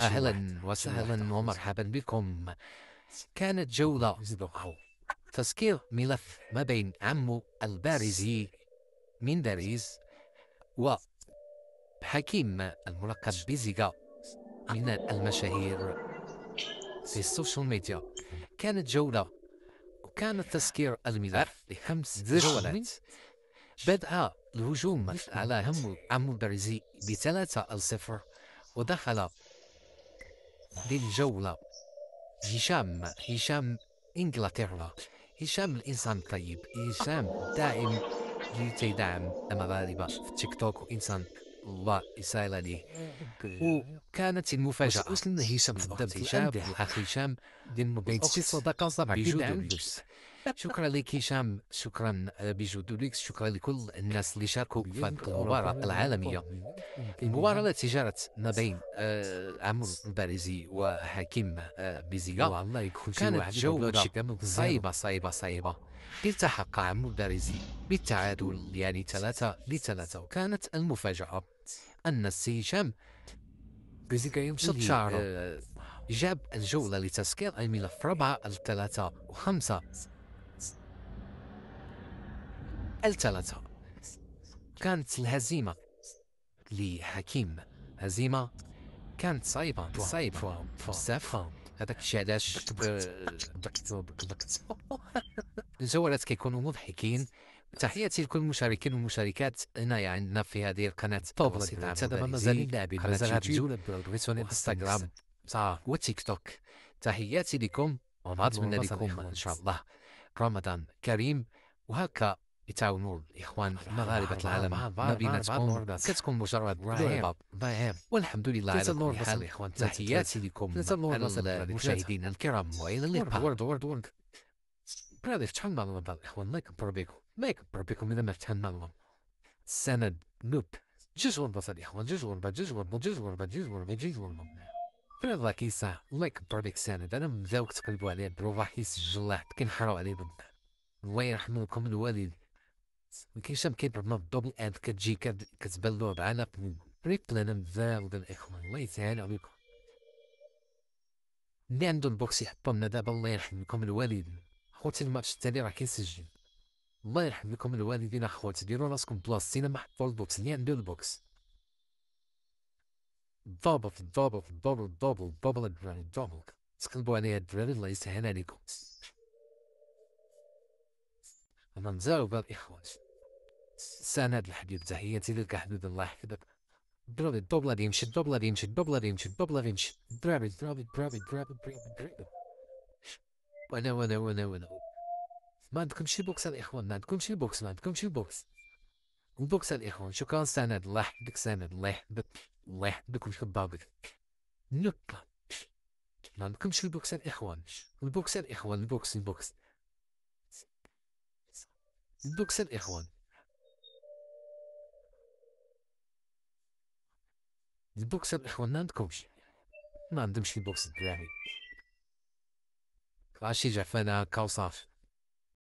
أهلا وسهلا ومرحبا بكم كانت جولة تسكير ملف ما بين عمو البارزي من باريس وحكيم الملقب بزيغا من المشاهير في السوشيال ميديا كانت جولة وكان تسكير الملف لخمس جولات بدأ الهجوم على عمو البارزي بثلاثة الصفر ودخل للجولة هشام هشام إنجلترا هشام الإنسان الطيب هشام دائم يدعم المغاربة في تيك توك وإنسان الله يسهل عليه وكانت المفاجأة وصلنا هشام بالضبط هشام أخ هشام ديال مبين صداقة صباح كيدعم شكرا لك هشام شكرا آه، بجود دوليكس شكرا لكل الناس اللي شاركوا في هذه المباراة العالمية المباراة التي جرت ما بين آه، عمرو الباريزي وحكيم آه، بيزيغا كانت جولة صعيبة صعيبة صعيبة التحق عمرو الباريزي بالتعادل يعني ثلاثة لثلاثة وكانت المفاجأة أن السي هشام بيزيغا يمشط شعره جاب الجولة لتسكير الملف ربعة الثلاثة وخمسة التلتها كانت الهزيمة لحكيم هزيمة كانت صعيبة صعيبة بزاف هذاك الشيء علاش الجولات آه، كيكونوا مضحكين تحياتي لكل المشاركين والمشاركات هنايا عندنا يعني في هذه القناة بسيطة حتى دابا مازال إيه، لاعبين مازال غتجول انستغرام وتيك توك تحياتي لكم ونتمنى لكم ان شاء الله رمضان كريم وهكا يتعاونوا الاخوان مغاربه العالم ما بيناتكم كتكون مجرد رهاب والحمد لله على كل حال الاخوان تحياتي لكم المشاهدين الكرام والى اللقاء ورد ورد ورد برادي شحال من الله الاخوان لا يكبر بكم ما يكبر بكم اذا ما فتحنا الله السند نوب جوج غربة الاخوان جوج غربة جوج غربة جوج غربة جوج غربة جوج غربة فريد الله كيسع الله يكبر بك سند انا مزاوك تقلبوا عليه بروفا حيس الله كنحرو عليه بالله الله يرحم لكم الوالد ما كاينش كيضرب من الدوبل اند كتجي كتبان له بعلا بريبل انا مزال ديال الاخوان الله يسهل عليكم اللي عندو البوكس يحطو لنا دابا الله يرحم لكم الوالدين خوتي الماتش التالي راه كيسجل الله يرحم لكم الوالدين اخوتي ديروا راسكم بلاصتينا ما حطوا البوكس اللي عندو البوكس ضابط ضابط ضابط ضابط ضابط الدراري ضابط تقلبوا عليها الدراري الله يسهل عليكم هما مزالوا باب إخوات سان هاد الحديث تلك لك حدود الله يحفظك ضرب دوبلا دي دوبلا الدوبلة دوبلا مشي دوبلا دي مشي الدوبلة دي مشي ضربي ضربي وانا وانا وانا وانا ما عندكمش البوكس الاخوان ما عندكمش البوكس ما عندكمش البوكس البوكس الاخوان شكرا سند الله يحفظك سند الله يحفظك الله يحفظك ويخبابك نقطة ما عندكمش البوكس الاخوان البوكس الاخوان البوكس البوكس دوكس الإخوان البوكس الإخوان ما عندكمش ما عندهمش البوكس الدراري عرفتي جعفانا هكا وصافي